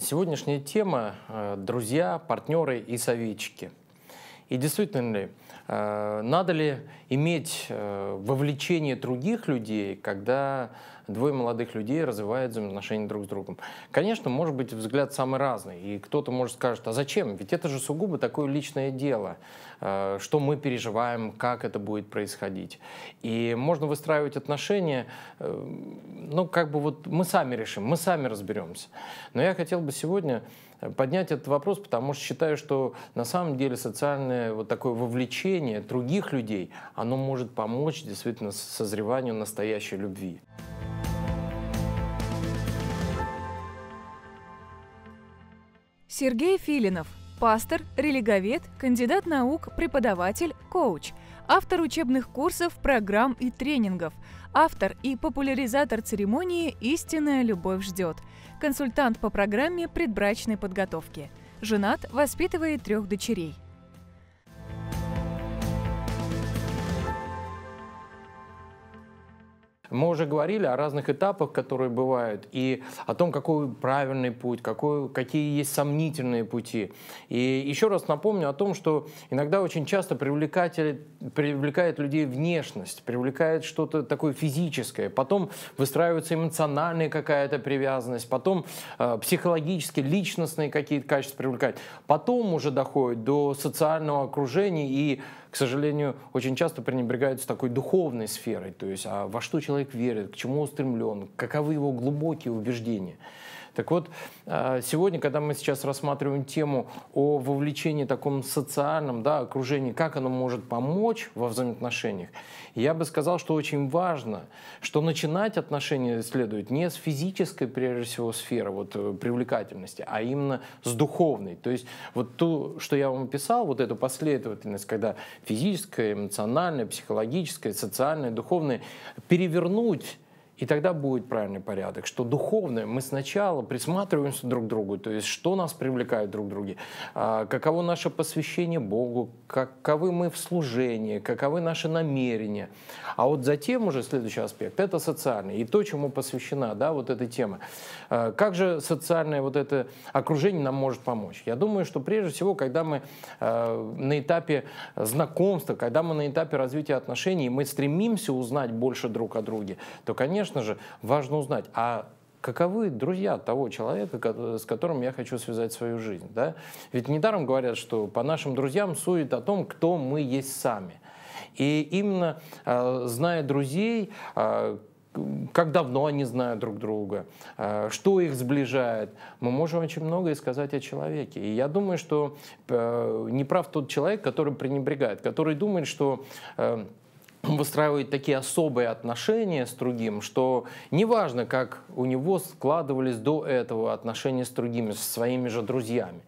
Сегодняшняя тема э, – друзья, партнеры и советчики. И действительно ли Э, надо ли иметь э, вовлечение других людей, когда двое молодых людей развивают взаимоотношения друг с другом? Конечно, может быть, взгляд самый разный. И кто-то может скажет, а зачем? Ведь это же сугубо такое личное дело, э, что мы переживаем, как это будет происходить. И можно выстраивать отношения, ну, как бы вот мы сами решим, мы сами разберемся. Но я хотел бы сегодня поднять этот вопрос, потому что считаю, что на самом деле социальное вот такое вовлечение других людей, оно может помочь действительно созреванию настоящей любви. Сергей Филинов, пастор, религовед, кандидат наук, преподаватель, коуч – автор учебных курсов, программ и тренингов, автор и популяризатор церемонии «Истинная любовь ждет», консультант по программе предбрачной подготовки. Женат, воспитывает трех дочерей – Мы уже говорили о разных этапах, которые бывают, и о том, какой правильный путь, какой, какие есть сомнительные пути. И еще раз напомню о том, что иногда очень часто привлекает людей внешность, привлекает что-то такое физическое, потом выстраивается эмоциональная какая-то привязанность, потом э, психологически, личностные какие-то качества привлекает, потом уже доходит до социального окружения и к сожалению, очень часто пренебрегаются такой духовной сферой, то есть а во что человек верит, к чему устремлен, каковы его глубокие убеждения. Так вот, а, сегодня, когда мы сейчас рассматриваем тему о вовлечении таком социальном, да, окружении, как оно может помочь во взаимоотношениях, я бы сказал, что очень важно, что начинать отношения следует не с физической, прежде всего, сферы вот, э, привлекательности, а именно с духовной. То есть вот то, что я вам описал, вот эту последовательность, когда физическое, эмоциональное, психологическое, социальное, духовное, перевернуть и тогда будет правильный порядок, что духовное мы сначала присматриваемся друг к другу, то есть что нас привлекает друг к другу, а, каково наше посвящение Богу, каковы мы в служении, каковы наши намерения. А вот затем уже следующий аспект – это социальный, и то, чему посвящена да, вот эта тема. А, как же социальное вот это окружение нам может помочь? Я думаю, что прежде всего, когда мы а, на этапе знакомства, когда мы на этапе развития отношений, мы стремимся узнать больше друг о друге, то, конечно, конечно же, важно узнать, а каковы друзья того человека, с которым я хочу связать свою жизнь. Да? Ведь недаром говорят, что по нашим друзьям сует о том, кто мы есть сами. И именно э, зная друзей, э, как давно они знают друг друга, э, что их сближает. Мы можем очень многое сказать о человеке. И я думаю, что не прав тот человек, который пренебрегает, который думает, что выстраивает такие особые отношения с другим, что неважно, как у него складывались до этого отношения с другими, со своими же друзьями.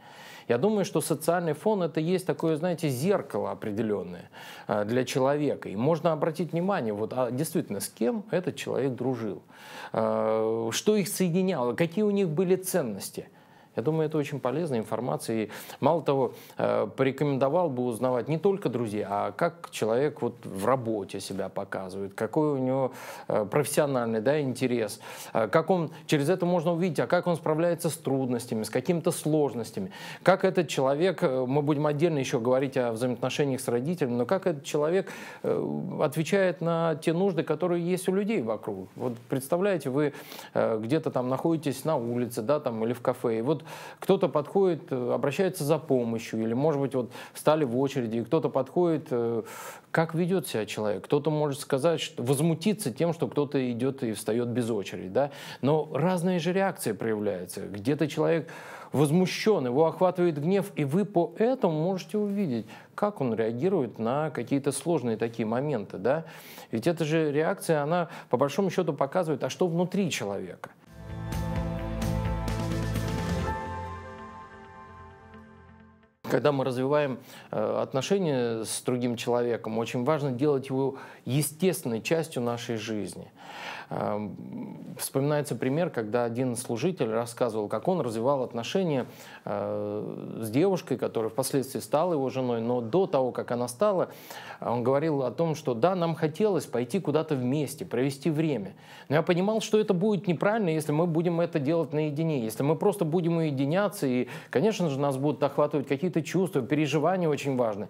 Я думаю, что социальный фон это есть такое, знаете, зеркало определенное э, для человека. И можно обратить внимание, вот а действительно, с кем этот человек дружил, э, что их соединяло, какие у них были ценности – я думаю, это очень полезная информация. И мало того, э, порекомендовал бы узнавать не только друзей, а как человек вот в работе себя показывает, какой у него э, профессиональный да, интерес, э, как он через это можно увидеть, а как он справляется с трудностями, с какими-то сложностями, как этот человек, мы будем отдельно еще говорить о взаимоотношениях с родителями, но как этот человек отвечает на те нужды, которые есть у людей вокруг. Вот представляете, вы где-то там находитесь на улице, да, там или в кафе, и вот кто-то подходит, э, обращается за помощью, или, может быть, вот встали в очереди, и кто-то подходит, э, как ведет себя человек. Кто-то может сказать, что, возмутиться тем, что кто-то идет и встает без очереди, да? Но разные же реакции проявляются. Где-то человек возмущен, его охватывает гнев, и вы по этому можете увидеть, как он реагирует на какие-то сложные такие моменты, да? Ведь эта же реакция, она по большому счету показывает, а что внутри человека. когда мы развиваем э, отношения с другим человеком, очень важно делать его естественной частью нашей жизни. Вспоминается пример, когда один служитель рассказывал, как он развивал отношения э, с девушкой, которая впоследствии стала его женой, но до того, как она стала, он говорил о том, что да, нам хотелось пойти куда-то вместе, провести время. Но я понимал, что это будет неправильно, если мы будем это делать наедине, если мы просто будем уединяться, и, конечно же, нас будут охватывать какие-то чувства, переживания очень важные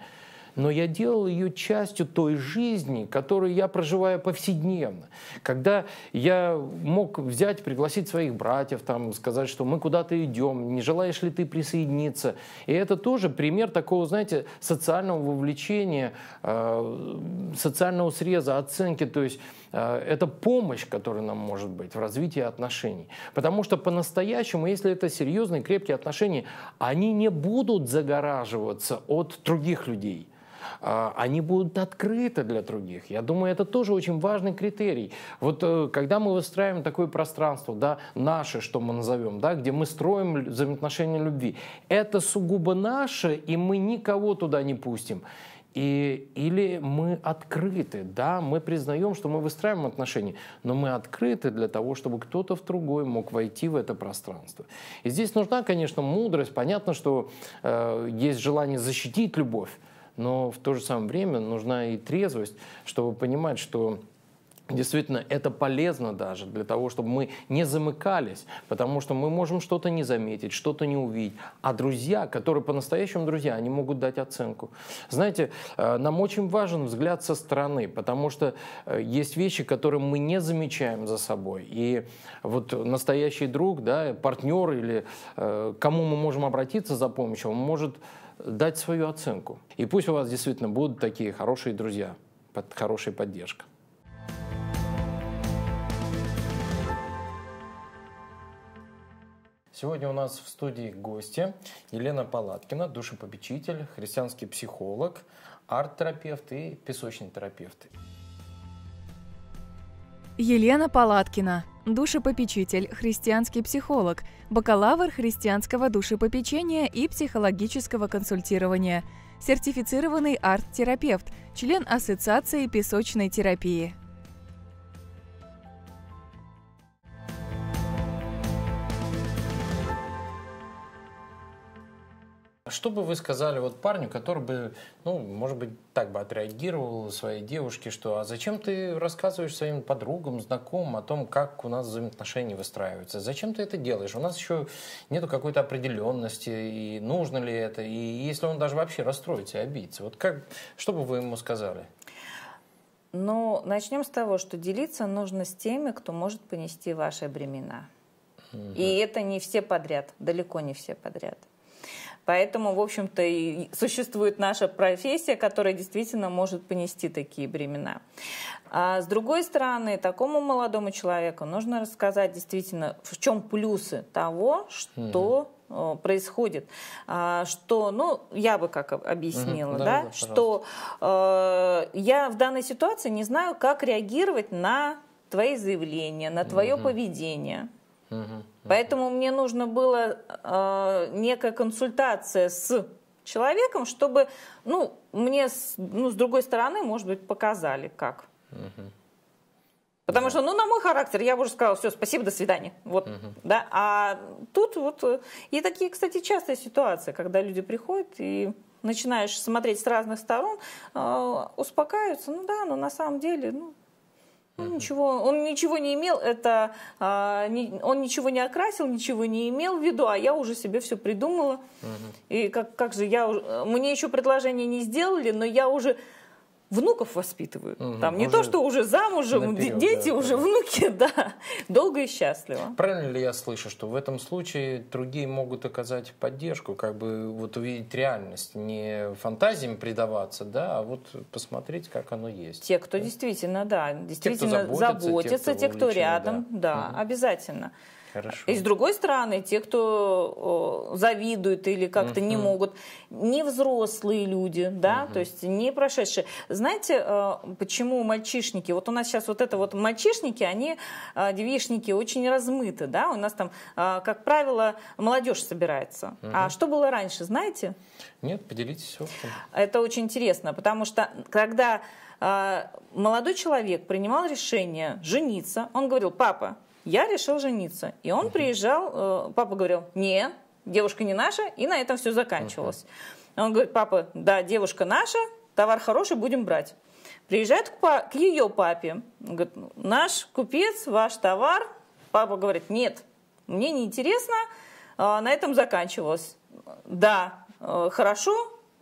но я делал ее частью той жизни, которую я проживаю повседневно. Когда я мог взять, пригласить своих братьев, там, сказать, что мы куда-то идем, не желаешь ли ты присоединиться. И это тоже пример такого, знаете, социального вовлечения, э, социального среза, оценки. То есть э, это помощь, которая нам может быть в развитии отношений. Потому что по-настоящему, если это серьезные, крепкие отношения, они не будут загораживаться от других людей. А, они будут открыты для других. Я думаю, это тоже очень важный критерий. Вот э, когда мы выстраиваем такое пространство, да, наше, что мы назовем, да, где мы строим взаимоотношения любви, это сугубо наше, и мы никого туда не пустим. И, или мы открыты, да, мы признаем, что мы выстраиваем отношения, но мы открыты для того, чтобы кто-то в другой мог войти в это пространство. И здесь нужна, конечно, мудрость. Понятно, что э, есть желание защитить любовь, но в то же самое время нужна и трезвость, чтобы понимать, что Действительно, это полезно даже для того, чтобы мы не замыкались, потому что мы можем что-то не заметить, что-то не увидеть. А друзья, которые по-настоящему друзья, они могут дать оценку. Знаете, э, нам очень важен взгляд со стороны, потому что э, есть вещи, которые мы не замечаем за собой. И вот настоящий друг, да, партнер или э, кому мы можем обратиться за помощью, он может дать свою оценку. И пусть у вас действительно будут такие хорошие друзья, под хорошая поддержка. Сегодня у нас в студии гости Елена Палаткина, душепопечитель, христианский психолог, арт-терапевт и песочный терапевт. Елена Палаткина, душепопечитель, христианский психолог, бакалавр христианского душепопечения и психологического консультирования, сертифицированный арт-терапевт, член Ассоциации песочной терапии. что бы вы сказали вот парню, который бы, ну, может быть, так бы отреагировал своей девушке, что «А зачем ты рассказываешь своим подругам, знакомым о том, как у нас взаимоотношения выстраиваются? Зачем ты это делаешь? У нас еще нету какой-то определенности, и нужно ли это, и если он даже вообще расстроится и обидится, вот как, что бы вы ему сказали?» Ну, начнем с того, что делиться нужно с теми, кто может понести ваши бремена. Угу. И это не все подряд, далеко не все подряд. Поэтому, в общем-то, и существует наша профессия, которая действительно может понести такие бремена. А с другой стороны, такому молодому человеку нужно рассказать действительно, в чем плюсы того, что э, происходит, а, что, ну, я бы как объяснила, угу, да, да, да что э, я в данной ситуации не знаю, как реагировать на твои заявления, на твое угу. поведение. Поэтому мне нужно было э, некая консультация с человеком, чтобы, ну, мне, с, ну, с другой стороны, может быть, показали, как. Потому что, ну, на мой характер, я бы уже сказала, все, спасибо, до свидания. Вот, угу. да. А тут вот... Э, и такие, кстати, частые ситуации, когда люди приходят и начинаешь смотреть с разных сторон, э, успокаиваются, ну да, но на самом деле, ну, он ну, ничего, он ничего не имел, это а, не, он ничего не окрасил, ничего не имел в виду, а я уже себе все придумала. Угу. И как, как же я, мне еще предложение не сделали, но я уже внуков воспитывают. Угу, Там не то, что уже замужем, наперед, дети да, уже да. внуки, да, долго и счастливо. Правильно ли я слышу, что в этом случае другие могут оказать поддержку, как бы вот увидеть реальность, не фантазиям предаваться, да, а вот посмотреть, как оно есть. Те, кто да? действительно, да, действительно те, кто заботится, заботятся, те, кто, те, кто рядом, да, да угу. обязательно. Хорошо. И с другой стороны, те, кто завидуют или как-то угу. не могут, не взрослые люди, да, угу. то есть не прошедшие. Знаете, э, почему мальчишники? Вот у нас сейчас вот это вот мальчишники, они, э, девишники, очень размыты, да, у нас там, э, как правило, молодежь собирается. Угу. А что было раньше, знаете? Нет, поделитесь опытом. Это очень интересно, потому что когда молодой человек принимал решение жениться, он говорил, папа, я решил жениться. И он приезжал, э, папа говорил, не, девушка не наша, и на этом все заканчивалось. Он говорит, папа, да, девушка наша, товар хороший, будем брать. Приезжает к, к ее папе, говорит, «Ну, наш купец, ваш товар. Папа говорит, нет, мне не интересно, а, на этом заканчивалось. Да, э, хорошо,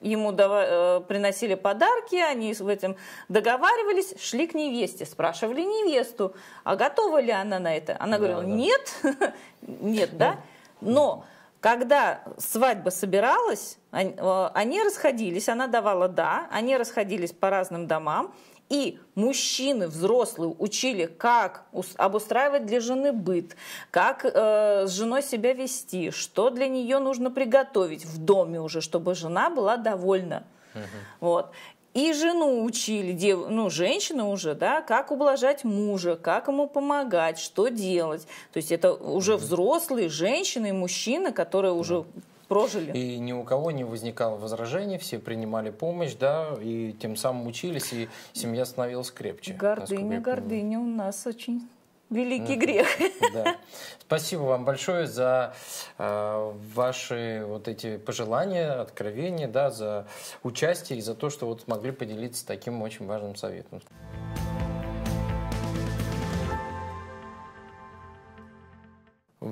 ему дава, э, приносили подарки, они в этом договаривались, шли к невесте, спрашивали невесту, а готова ли она на это? Она да, говорила, да. нет, нет, да. Но когда свадьба собиралась, э, они расходились, она давала да, они расходились по разным домам, и мужчины взрослые учили, как обустраивать для жены быт, как э, с женой себя вести, что для нее нужно приготовить в доме уже, чтобы жена была довольна. Угу. Вот. И жену учили, дев, ну, женщину уже, да, как ублажать мужа, как ему помогать, что делать. То есть это уже взрослые женщины и мужчины, которые уже прожили. И ни у кого не возникало возражений, все принимали помощь, да, и тем самым учились, и семья становилась крепче. Гордыня, гордыня у нас очень великий mm-hmm. грех. Да. Спасибо вам большое за э, ваши вот эти пожелания, откровения, да, за участие и за то, что вот смогли поделиться таким очень важным советом.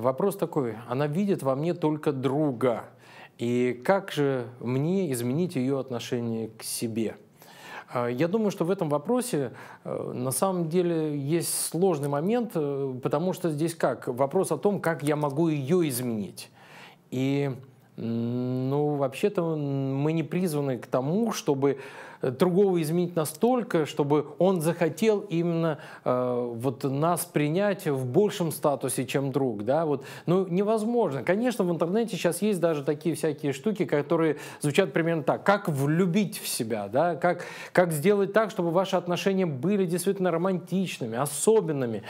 Вопрос такой, она видит во мне только друга. И как же мне изменить ее отношение к себе? А, я думаю, что в этом вопросе э, на самом деле есть сложный момент, э, потому что здесь как? Вопрос о том, как я могу ее изменить. И ну, вообще-то мы не призваны к тому, чтобы Э, другого изменить настолько, чтобы он захотел именно э, вот нас принять в большем статусе, чем друг, да, вот, ну, невозможно. Конечно, в интернете сейчас есть даже такие всякие штуки, которые звучат примерно так, как влюбить в себя, да, как, как сделать так, чтобы ваши отношения были действительно романтичными, особенными.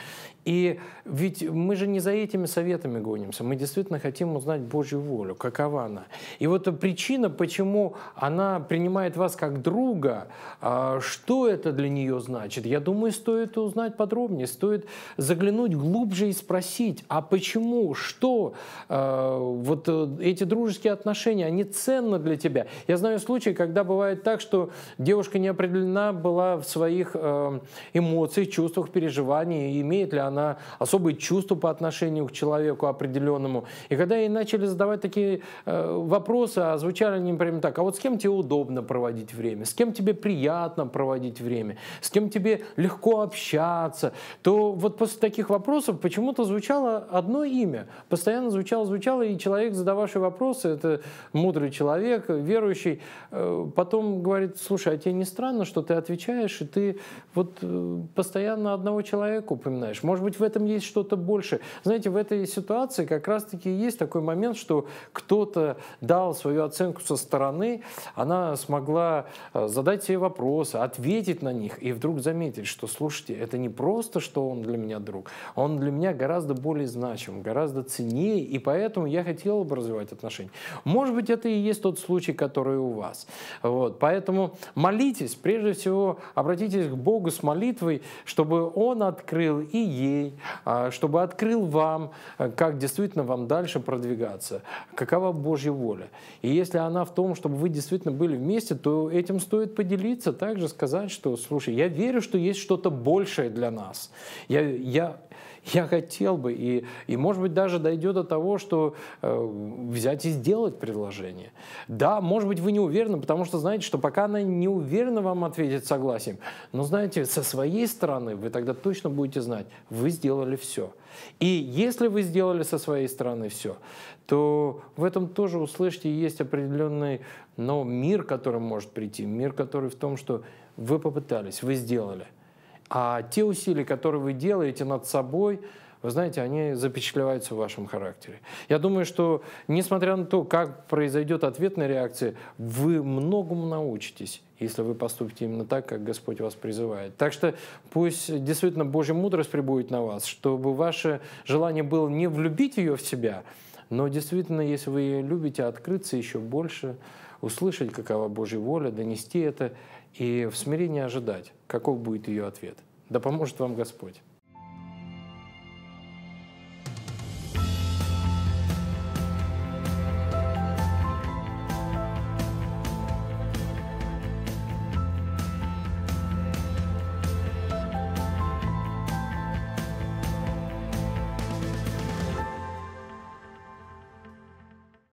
И ведь мы же не за этими советами гонимся, мы действительно хотим узнать Божью волю, какова она. И вот причина, почему она принимает вас как друга, а, что это для нее значит, я думаю, стоит узнать подробнее, стоит заглянуть глубже и спросить, а почему, что а, вот э, эти дружеские отношения, они ценны для тебя. Я знаю случаи, когда бывает так, что девушка не определена была в своих э, эмоциях, чувствах, переживаниях, имеет ли она она особые чувства по отношению к человеку определенному. И когда ей начали задавать такие э, вопросы, а звучали они прямо так, а вот с кем тебе удобно проводить время, с кем тебе приятно проводить время, с кем тебе легко общаться, то вот после таких вопросов почему-то звучало одно имя. Постоянно звучало, звучало, и человек, задававший вопросы, это мудрый человек, верующий, э, потом говорит, слушай, а тебе не странно, что ты отвечаешь, и ты вот э, постоянно одного человека упоминаешь. Может быть, в этом есть что-то больше. Знаете, в этой ситуации как раз-таки есть такой момент, что кто-то дал свою оценку со стороны, она смогла э, задать себе вопросы, ответить на них и вдруг заметить, что, слушайте, это не просто, что он для меня друг, он для меня гораздо более значим, гораздо ценнее, и поэтому я хотел бы развивать отношения. Может быть, это и есть тот случай, который у вас. Вот. Поэтому молитесь, прежде всего обратитесь к Богу с молитвой, чтобы Он открыл и ей, людей, а, чтобы открыл вам, э, как действительно вам дальше продвигаться, какова Божья воля. И если она в том, чтобы вы действительно были вместе, то этим стоит поделиться, также сказать, что, слушай, я верю, что есть что-то большее для нас. Я, я, я хотел бы. И, и может быть, даже дойдет до того, что э, взять и сделать предложение. Да, может быть, вы не уверены, потому что знаете, что пока она не уверена вам ответит согласием, но знаете, со своей стороны вы тогда точно будете знать, вы сделали все. И если вы сделали со своей стороны все, то в этом тоже, услышите, есть определенный но мир, который может прийти, мир, который в том, что вы попытались, вы сделали – а те усилия, которые вы делаете над собой, вы знаете, они запечатлеваются в вашем характере. Я думаю, что несмотря на то, как произойдет ответная реакция, вы многому научитесь, если вы поступите именно так, как Господь вас призывает. Так что пусть действительно Божья мудрость прибудет на вас, чтобы ваше желание было не влюбить ее в себя, но действительно, если вы любите открыться еще больше, услышать, какова Божья воля, донести это и в смирении ожидать, каков будет ее ответ. Да поможет вам Господь.